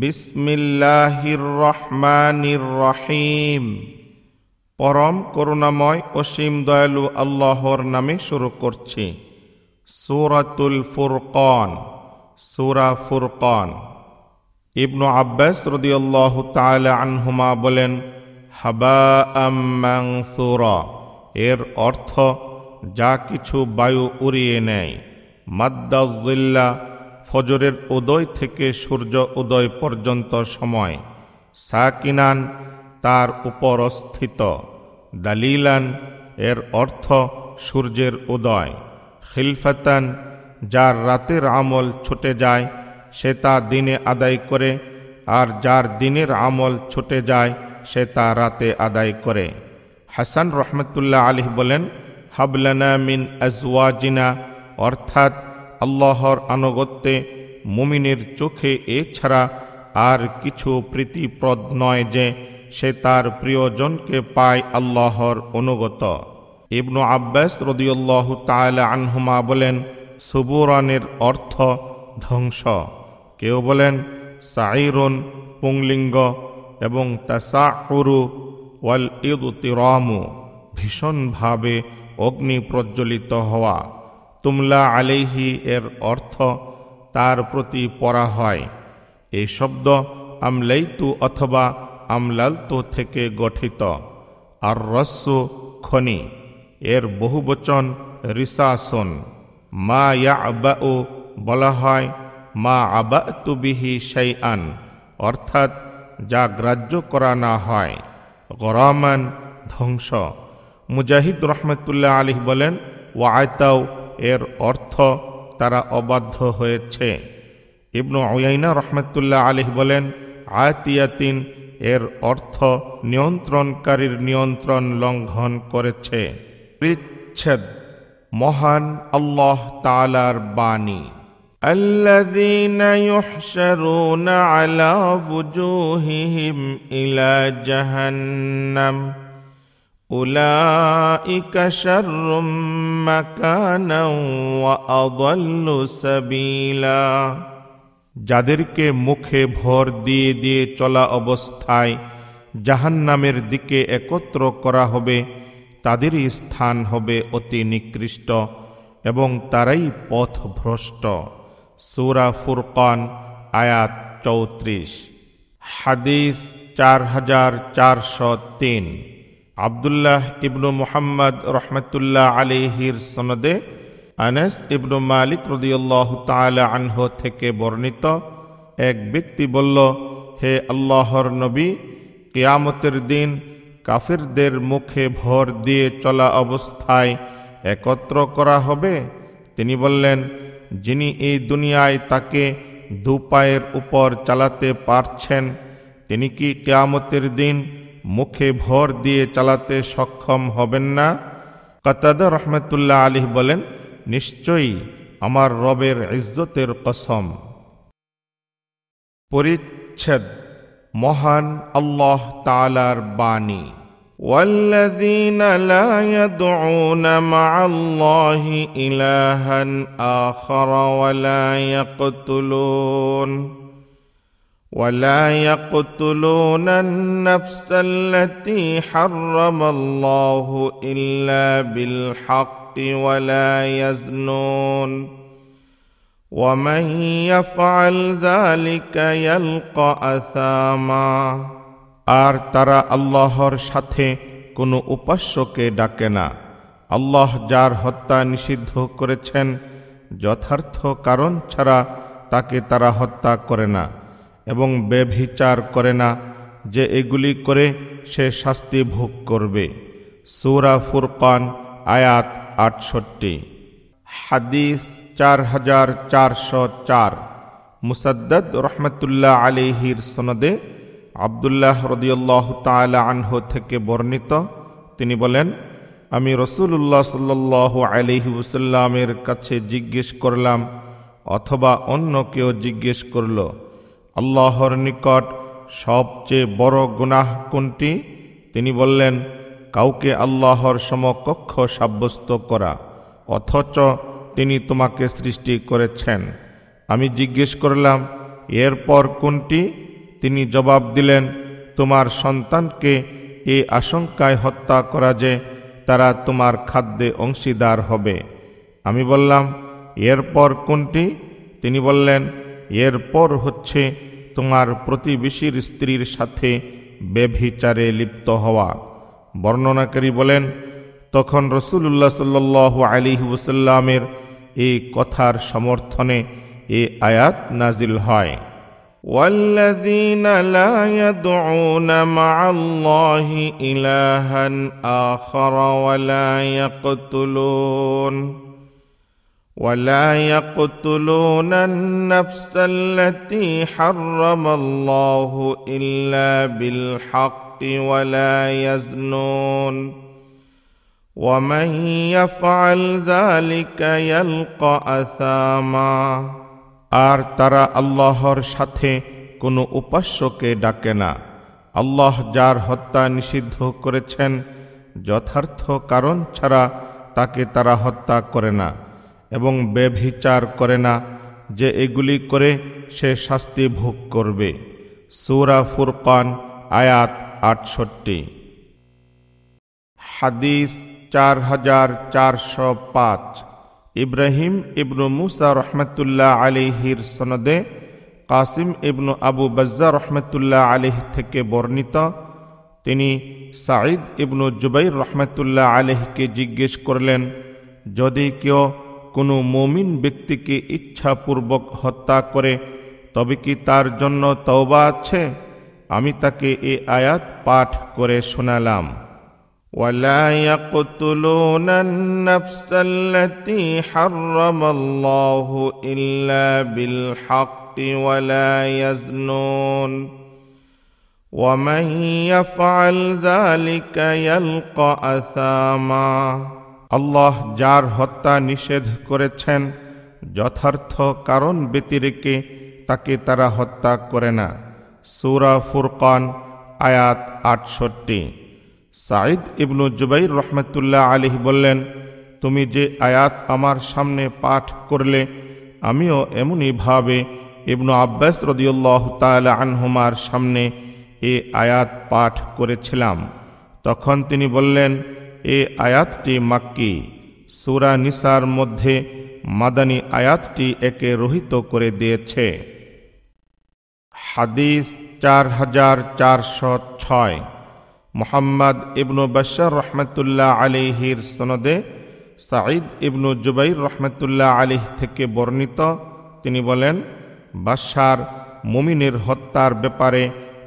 বিসমিল্লাহির রহমানির রহিম পরম করুণাময় অসীম দয়ালু আল্লাহর নামে শুরু করছি সুরাতুল ফুরকন সুরা ফুরকন ইবনু আব্বাস রদিয়াল্লাহ তালা আনহুমা বলেন হাবা সুরা এর অর্থ যা কিছু বায়ু উড়িয়ে নেয় মাদ্দাজিল্লা ফজরের উদয় থেকে সূর্য উদয় পর্যন্ত সময় সাকিনান তার উপর অস্থিত দালিলান এর অর্থ সূর্যের উদয় খিলফাতান যার রাতের আমল ছুটে যায় সে তা দিনে আদায় করে আর যার দিনের আমল ছুটে যায় সে তা রাতে আদায় করে হাসান রহমতুল্লাহ আলী বলেন হাবলানা মিন আজওয়াজিনা অর্থাৎ আল্লাহর আনুগত্যে মুমিনের চোখে এ ছাড়া আর কিছু প্রীতিপ্রদ নয় যে সে তার প্রিয়জনকে পায় আল্লাহর অনুগত ইবনু আব্বাস রদিউল্লাহ তালা আনহুমা বলেন সুবুরানের অর্থ ধ্বংস কেউ বলেন সাইরুন পুংলিঙ্গ এবং তাসাউরু ওয়াল ইদ তিরমু ভীষণভাবে অগ্নি প্রজ্বলিত হওয়া তুমলা আলেহি এর অর্থ তার প্রতি পড়া হয় এই শব্দ আমলাইতু অথবা আমলালতু থেকে গঠিত আর রস্য খনি এর বহুবচন রিসাসন মা ইয়াবাউ বলা হয় মা সেই আন অর্থাৎ যা গ্রাহ্য করা না হয় গরমান ধ্বংস মুজাহিদ রহমতুল্লাহ আলী বলেন ও আয়তাও এর অর্থ তারা অবাধ্য হয়েছে ইবনু ওয়াইনা রহমতুল্লাহ আলিহ বলেন আয়াতিয়াতিন এর অর্থ নিয়ন্ত্রণকারীর নিয়ন্ত্রণ লঙ্ঘন করেছে বিচ্ছেদ মহান আল্লাহ তালার বাণী الذين يحشرون على وجوههم إلى جهنم أولئك شر مكانا وأضل سبيلا যাদেরকে মুখে ভর দিয়ে দিয়ে চলা অবস্থায় জাহান্নামের দিকে একত্র করা হবে তাদেরই স্থান হবে অতি নিকৃষ্ট এবং তারাই পথ ভ্রষ্ট সুরা ফুরকান আয়াত চৌত্রিশ হাদিস চার হাজার চারশো তিন আবদুল্লাহ ইবনু মোহাম্মদ রহমতুল্লাহ আলিহির সনদে আনেস ইবনু মালিক রদিউল্লাহ তালা আনহ থেকে বর্ণিত এক ব্যক্তি বলল হে আল্লাহর নবী কেয়ামতের দিন কাফিরদের মুখে ভর দিয়ে চলা অবস্থায় একত্র করা হবে তিনি বললেন যিনি এই দুনিয়ায় তাকে দুপায়ের উপর চালাতে পারছেন তিনি কি কেয়ামতের দিন মুখে ভর দিয়ে চালাতে সক্ষম হবেন না কাতাদা রহমতুল্লাহ আলী বলেন নিশ্চয়ই আমার রবের ইজ্জতের কসম পরিচ্ছেদ মহান আল্লাহ তালার বাণী والذين لا يدعون مع الله إلها آخر ولا يقتلون ولا يقتلون النفس التي حرم الله الا بالحق ولا يزنون ومن يفعل ذلك يلقى اثاما আর তারা আল্লাহর সাথে কোনো উপাস্যকে ডাকে না আল্লাহ যার হত্যা নিষিদ্ধ করেছেন যথার্থ কারণ ছাড়া তাকে তারা হত্যা করে না এবং ব্যভিচার করে না যে এগুলি করে সে শাস্তি ভোগ করবে সুরা ফুরকান আয়াত আটষট্টি হাদিস চার হাজার চারশো চার মুসাদ্দ রহমতুল্লাহ আলিহির সনদে আবদুল্লাহ রদিউল্লাহ তালা আনহ থেকে বর্ণিত তিনি বলেন আমি রসুল্লাহ সাল্ল আলিহি ওসাল্লামের কাছে জিজ্ঞেস করলাম অথবা অন্য কেউ জিজ্ঞেস করলো আল্লাহর নিকট সবচেয়ে বড় গুনাহ কোনটি তিনি বললেন কাউকে আল্লাহর সমকক্ষ সাব্যস্ত করা অথচ তিনি তোমাকে সৃষ্টি করেছেন আমি জিজ্ঞেস করলাম এরপর কোনটি তিনি জবাব দিলেন তোমার সন্তানকে এ আশঙ্কায় হত্যা করা যে তারা তোমার খাদ্যে অংশীদার হবে আমি বললাম এরপর কোনটি তিনি বললেন এরপর হচ্ছে তোমার প্রতিবেশীর স্ত্রীর সাথে বেভিচারে লিপ্ত হওয়া বর্ণনাকারী বলেন তখন রসুল্লাহ সাল্লাহ আলী ওসাল্লামের এই কথার সমর্থনে এ আয়াত নাজিল হয় والذين لا يدعون مع الله إلها آخر ولا يقتلون ولا يقتلون النفس التي حرم الله الا بالحق ولا يزنون ومن يفعل ذلك يلقى اثاما আর তারা আল্লাহর সাথে কোনো উপাস্যকে ডাকে না আল্লাহ যার হত্যা নিষিদ্ধ করেছেন যথার্থ কারণ ছাড়া তাকে তারা হত্যা করে না এবং ব্যভিচার করে না যে এগুলি করে সে শাস্তি ভোগ করবে সুরা ফুরকান আয়াত আটষট্টি হাদিস চার হাজার চারশো পাঁচ ইব্রাহিম ইবনু মুসা রহমতুল্লাহ আলিহির সনদে কাসিম ইবনু আবু বজ্জা রহমতুল্লাহ আলিহ থেকে বর্ণিত তিনি সাঈদ ইবনু জুবাই রহমতুল্লাহ আলিহকে জিজ্ঞেস করলেন যদি কেউ কোনো মমিন ব্যক্তিকে ইচ্ছাপূর্বক হত্যা করে তবে কি তার জন্য তওবা আছে আমি তাকে এ আয়াত পাঠ করে শোনালাম ওয়ালায়াকুতুলুনান নফসাল্লাতী হাররামাল্লাহু ইল্লা বিল হক ওয়ালা ইয়াজনুন ওয়া মান আল্লাহ যার হত্যা নিষেধ করেছেন যথার্থ কারণ ব্যতিরেকে তাকে তারা হত্যা করে না সৌরা ফুরকন আয়াত আটষট্টি সাঈদ ইবনু জুবাইর রহমতুল্লাহ আলী বললেন তুমি যে আয়াত আমার সামনে পাঠ করলে আমিও এমনইভাবে ইবনু আব্বাস রদিউল্লাহ তাল আনহুমার সামনে এ আয়াত পাঠ করেছিলাম তখন তিনি বললেন এ আয়াতটি মাক্কি সুরা নিসার মধ্যে মাদানী আয়াতটি একে রহিত করে দিয়েছে হাদিস চার হাজার চারশো ছয় মোহাম্মদ ইবনু বাশার রহমতুল্লাহ আলিহির সনদে সাঈদ ইবনু জুবাইর রহমতুল্লাহ আলিহ থেকে বর্ণিত তিনি বলেন বাশার মুমিনের হত্যার ব্যাপারে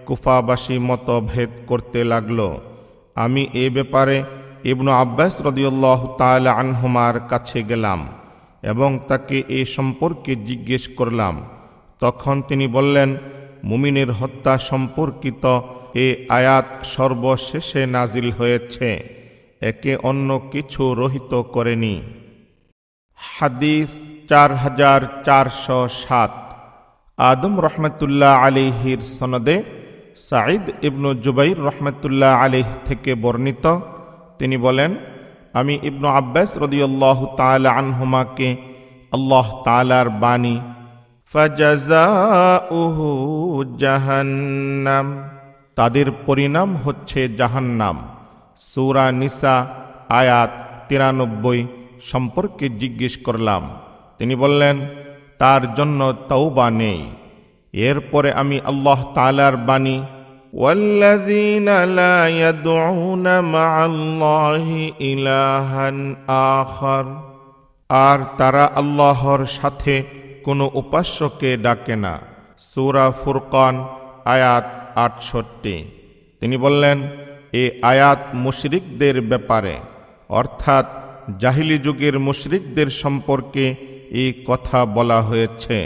কুফাবাসী মতভেদ করতে লাগল আমি এ ব্যাপারে ইবনু আব্বাস রদিউল্লাহ তাল আনহুমার কাছে গেলাম এবং তাকে এ সম্পর্কে জিজ্ঞেস করলাম তখন তিনি বললেন মুমিনের হত্যা সম্পর্কিত এ আয়াত সর্বশেষে নাজিল হয়েছে একে অন্য কিছু রহিত করেনি হাদিস চার হাজার চারশো সাত আদম রহমতুল্লাহ আলিহির সনদে সাঈদ ইবনু জুবাইর রহমতুল্লাহ আলিহ থেকে বর্ণিত তিনি বলেন আমি ইবনু আব্বাস রদিউল্লাহ তালা আনহুমাকে আল্লাহ তালার বাণী ফাজাজাউহু জাহান্নাম তাদের পরিণাম হচ্ছে জাহান্নাম সুরা নিসা আয়াত তিরানব্বই সম্পর্কে জিজ্ঞেস করলাম তিনি বললেন তার জন্য তাওবা নেই এরপরে আমি আল্লাহ তালার বাণী والذين لا يدعون مع الله إلها آخر আর তারা আল্লাহর সাথে কোনো উপাস্যকে ডাকে না সুরা ফুরকান আয়াত আটষট্টি তিনি বললেন এ আয়াত মুশরিকদের ব্যাপারে অর্থাৎ জাহিলি যুগের মুশরিকদের সম্পর্কে এই কথা বলা হয়েছে